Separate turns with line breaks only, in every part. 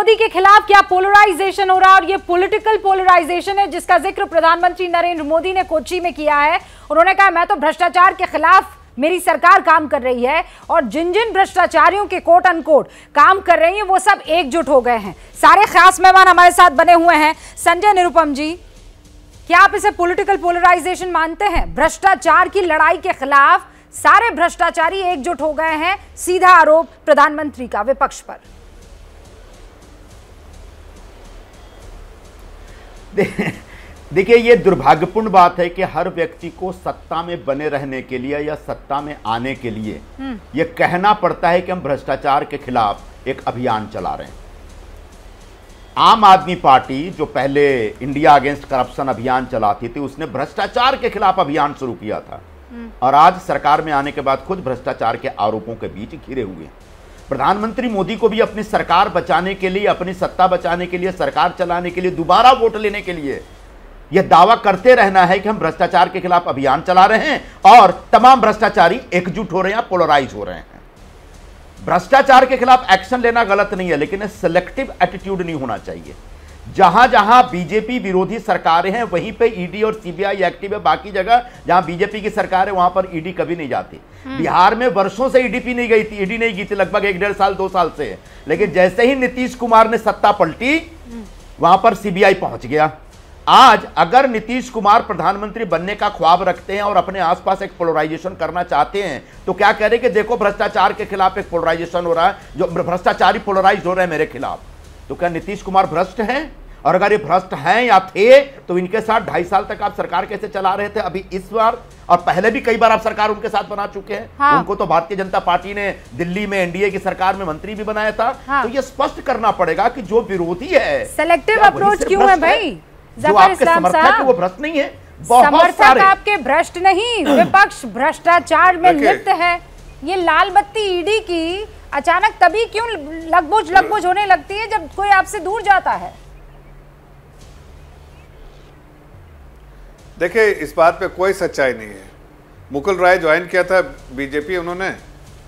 मोदी के खिलाफ क्या पोलराइजेशन हो रहा है और ये पॉलिटिकल पोलराइजेशन है जिसका जिक्र प्रधानमंत्री नरेंद्र मोदी ने कोची में किया है उन्होंने कहा मैं तो भ्रष्टाचार के खिलाफ मेरी सरकार काम कर रही है और जिन जिन भ्रष्टाचारियों के कोट अनकोट काम कर रही है वो सब एकजुट हो गए हैं सारे खास मेहमान हमारे साथ बने हुए हैं संजय निरुपम जी क्या आप इसे पोलिटिकल पोलराइजेशन मानते हैं भ्रष्टाचार की लड़ाई के खिलाफ सारे भ्रष्टाचारी एकजुट हो गए हैं सीधा आरोप प्रधानमंत्री का विपक्ष पर
देखिए ये दुर्भाग्यपूर्ण बात है कि हर व्यक्ति को सत्ता में बने रहने के लिए या सत्ता में आने के लिए हम्म। यह कहना पड़ता है कि हम भ्रष्टाचार के खिलाफ एक अभियान चला रहे हैं आम आदमी पार्टी जो पहले इंडिया अगेंस्ट करप्शन अभियान चलाती थी उसने भ्रष्टाचार के खिलाफ अभियान शुरू किया था हम्म। और आज सरकार में आने के बाद खुद भ्रष्टाचार के आरोपों के बीच घिरे हुए हैं प्रधानमंत्री मोदी को भी अपनी सरकार बचाने के लिए अपनी सत्ता बचाने के लिए सरकार चलाने के लिए दोबारा वोट लेने के लिए यह दावा करते रहना है कि हम भ्रष्टाचार के खिलाफ अभियान चला रहे हैं और तमाम भ्रष्टाचारी एकजुट हो रहे हैं पोलराइज हो रहे हैं भ्रष्टाचार के खिलाफ एक्शन लेना गलत नहीं है लेकिन सिलेक्टिव एटीट्यूड नहीं होना चाहिए जहां जहां बीजेपी विरोधी सरकारें हैं वहीं पे ईडी और सीबीआई एक्टिव है बाकी जगह जहां बीजेपी की सरकार है वहां पर ईडी कभी नहीं जाती हम्म। बिहार में वर्षों से ईडीपी नहीं गई थी ईडी नहीं गई थी लगभग एक डेढ़ साल दो साल से लेकिन जैसे ही नीतीश कुमार ने सत्ता पलटी हम्म। वहां पर सीबीआई पहुंच गया आज अगर नीतीश कुमार प्रधानमंत्री बनने का ख्वाब रखते हैं और अपने आसपास एक पोलराइजेशन करना चाहते हैं तो क्या कह रहे कि देखो भ्रष्टाचार के खिलाफ एक पोलराइजेशन हो रहा है जो भ्रष्टाचारी पोलराइज हो रहे हैं मेरे खिलाफ तो क्या नीतीश कुमार भ्रष्ट हैं और अगर ये भ्रष्ट हैं या थे तो इनके साथ ढाई साल तक आप सरकार कैसे चला रहे थे अभी इस बार और पहले भी कई बार आप सरकार उनके साथ बना चुके हैं हाँ। उनको तो भारतीय जनता पार्टी ने दिल्ली में एनडीए की सरकार में मंत्री भी बनाया था हाँ। तो ये स्पष्ट करना पड़ेगा कि जो विरोधी है सेलेक्टिव अप्रोच क्यों है भाई
जो आपके समर्थक है वो भ्रष्ट नहीं है समर्थक आपके भ्रष्ट नहीं विपक्ष भ्रष्टाचार में लिप्त है ये लाल बत्ती ईडी की अचानक तभी क्यों लगबोझ लगबोझ होने लगती है जब कोई आपसे दूर जाता है
देखिए इस बात पे कोई सच्चाई नहीं है मुकुल राय ज्वाइन किया था बीजेपी उन्होंने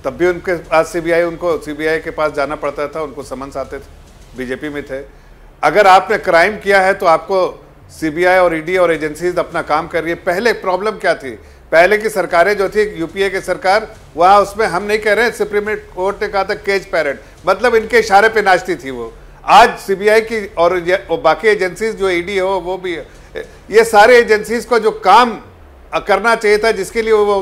तब भी उनके पास सीबीआई उनको सीबीआई के पास जाना पड़ता था उनको समन्स आते थे बीजेपी में थे अगर आपने क्राइम किया है तो आपको सीबीआई और ईडी और एजेंसीज अपना काम कर रही है पहले प्रॉब्लम क्या थी पहले की सरकारें जो थी यूपीए की सरकार वहाँ उसमें हम नहीं कह रहे हैं सुप्रीम कोर्ट ने कहा था केज पैरेट मतलब इनके इशारे पे नाचती थी वो आज सीबीआई की और, बाकी एजेंसीज जो ईडी हो वो भी ये सारे एजेंसीज को जो काम करना चाहिए था जिसके लिए वो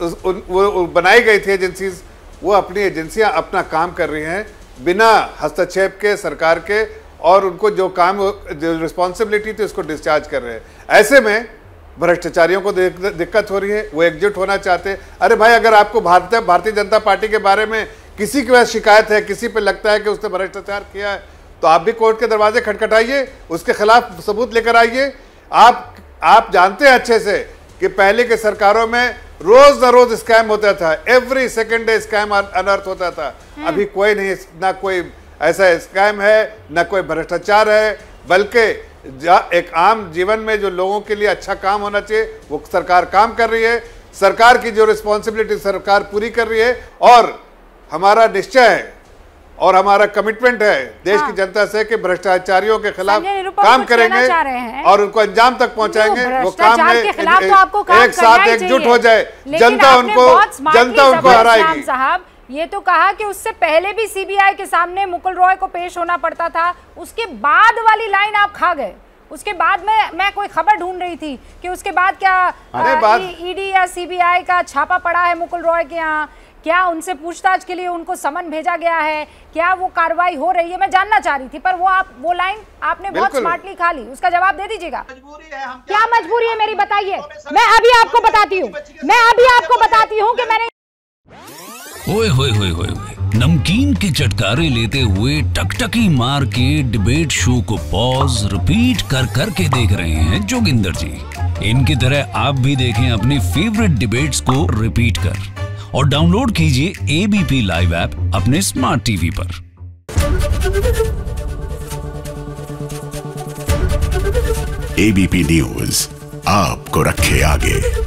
वो वो बनाई गई थी एजेंसीज वो अपनी एजेंसियाँ अपना काम कर रही हैं बिना हस्तक्षेप के सरकार के और उनको जो काम जो रिस्पॉन्सिबिलिटी थी उसको डिस्चार्ज कर रहे हैं ऐसे में भ्रष्टाचारियों को दिक्कत हो रही है वो एग्जिट होना चाहते हैं अरे भाई अगर आपको भारत भारतीय जनता पार्टी के बारे में किसी के पास शिकायत है किसी पे लगता है कि उसने भ्रष्टाचार किया है तो आप भी कोर्ट के दरवाजे खटखटाइए उसके खिलाफ सबूत लेकर आइए आप आप जानते हैं अच्छे से कि पहले के सरकारों में रोज ना रोज स्कैम होता था एवरी सेकेंड डे स्कैम अनर्थ होता था हम्म। अभी कोई नहीं ना कोई ऐसा स्कैम है न कोई भ्रष्टाचार है बल्कि एक आम जीवन में जो लोगों के लिए अच्छा काम होना चाहिए वो सरकार काम कर रही है सरकार की जो रिस्पॉन्सिबिलिटी सरकार पूरी कर रही है और हमारा निश्चय है और हमारा कमिटमेंट है देश हाँ। की जनता से कि भ्रष्टाचारियों के खिलाफ काम करेंगे और उनको अंजाम तक पहुंचाएंगे वो काम के खिलाफ तो आपको काम एक साथ एकजुट हो जाए जनता उनको जनता उनको
हराएगी साहब ये तो कहा कि उससे पहले भी सीबीआई के सामने मुकुल रॉय को पेश होना पड़ता था उसके बाद वाली लाइन आप खा गए उसके बाद में मैं कोई खबर ढूंढ रही थी कि उसके बाद क्या ईडी e या सीबीआई का छापा पड़ा है मुकुल रॉय के यहाँ क्या उनसे पूछताछ के लिए उनको समन भेजा गया है क्या वो कार्रवाई हो रही है मैं जानना चाह रही थी पर वो आप वो लाइन आपने बहुत स्मार्टली खा ली उसका जवाब दे दीजिएगा क्या मजबूरी है मेरी बताइए मैं अभी आपको बताती हूँ मैं अभी आपको बताती हूँ कि मैंने
ओए होए होए होए होए नमकीन के चटकारे लेते हुए टकटकी मार के डिबेट शो को पॉज रिपीट कर कर के देख रहे हैं जोगिंदर जी इनकी तरह आप भी देखें अपनी फेवरेट डिबेट्स को रिपीट कर और डाउनलोड कीजिए एबीपी लाइव ऐप अपने स्मार्ट टीवी पर
एबीपी न्यूज
आपको रखे आगे